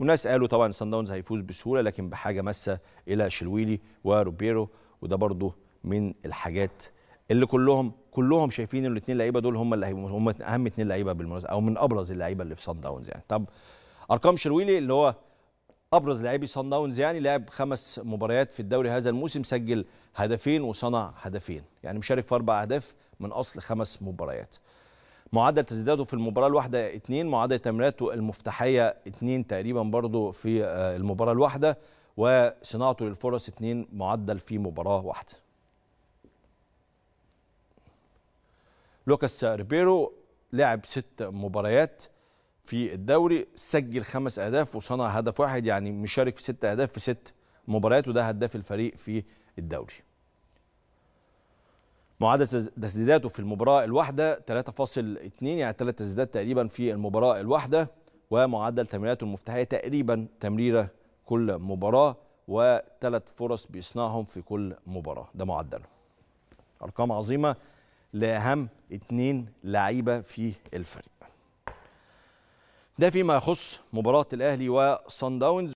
وناس قالوا طبعا سان داونز هيفوز بسهوله لكن بحاجه ماسه الى شلويلي وروبيرو وده برضو من الحاجات اللي كلهم كلهم شايفين ان الاثنين لعيبه دول هم اللي هم اهم اثنين لعيبه بالمناسبه او من ابرز اللعيبه اللي في سان داونز يعني طب ارقام شلويلي اللي هو ابرز لاعبي سان داونز يعني لعب خمس مباريات في الدوري هذا الموسم سجل هدفين وصنع هدفين يعني مشارك في اربع اهداف من اصل خمس مباريات معدل تسديداته في المباراه الواحده 2 معدل تمريراته المفتاحيه 2 تقريبا برضه في آه، المباراه الواحده وصناعته للفرص 2 معدل في مباراه واحده لوكاس ريبيرو لعب ست مباريات في الدوري سجل خمس اهداف وصنع هدف واحد يعني مشارك في ست اهداف في ست مباريات وده هداف الفريق في الدوري معدل تسديداته في المباراة الواحدة 3.2 يعني 3 تسديدات تقريبا في المباراة الواحدة ومعدل تمريراته المفتاحية تقريبا تمريرة كل مباراة وثلاث فرص بيصنعهم في كل مباراة ده معدله أرقام عظيمة لأهم اتنين لعيبة في الفريق ده فيما يخص مباراة الأهلي وصن داونز